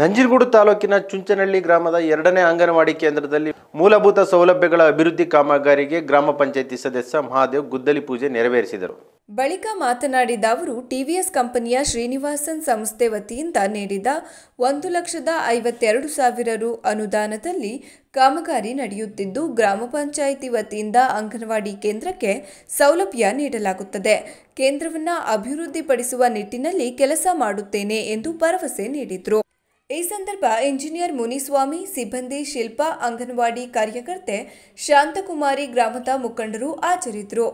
ನಂಜನಗೂಡು ತಾಲೂಕಿನ ಚುಂಚನಹಳ್ಳಿ ಗ್ರಾಮದ ಎರಡನೇ ಅಂಗನವಾಡಿ ಕೇಂದ್ರದಲ್ಲಿ ಮೂಲಭೂತ ಸೌಲಭ್ಯಗಳ ಅಭಿವೃದ್ಧಿ ಕಾಮಗಾರಿಗೆ ಗ್ರಾಮ ಪಂಚಾಯಿತಿ ಸದಸ್ಯ ಮಹಾದೇವ್ ಗುದ್ದಲಿ ಪೂಜೆ ನೆರವೇರಿಸಿದರು ಬಳಿಕ ಮಾತನಾಡಿದ ಅವರು ಟಿವಿಎಸ್ ಕಂಪನಿಯ ಶ್ರೀನಿವಾಸನ್ ಸಂಸ್ಥೆ ವತಿಯಿಂದ ನೀಡಿದ ಒಂದು ಲಕ್ಷದ ಐವತ್ತೆರಡು ಸಾವಿರ ರು ಅನುದಾನದಲ್ಲಿ ಕಾಮಗಾರಿ ನಡೆಯುತ್ತಿದ್ದು ಗ್ರಾಮ ಪಂಚಾಯಿತಿ ವತಿಯಿಂದ ಅಂಗನವಾಡಿ ಕೇಂದ್ರಕ್ಕೆ ಸೌಲಭ್ಯ ನೀಡಲಾಗುತ್ತದೆ ಕೇಂದ್ರವನ್ನು ಅಭಿವೃದ್ಧಿಪಡಿಸುವ ನಿಟ್ಟಿನಲ್ಲಿ ಕೆಲಸ ಮಾಡುತ್ತೇನೆ ಎಂದು ಭರವಸೆ ನೀಡಿದರು ಈ ಸಂದರ್ಭ ಇಂಜಿನಿಯರ್ ಮುನಿಸ್ವಾಮಿ ಸಿಬ್ಬಂದಿ ಶಿಲ್ಪ ಅಂಗನವಾಡಿ ಕಾರ್ಯಕರ್ತೆ ಶಾಂತಕುಮಾರಿ ಗ್ರಾಮದ ಮುಖಂಡರು ಹಾಜರಿದ್ದರು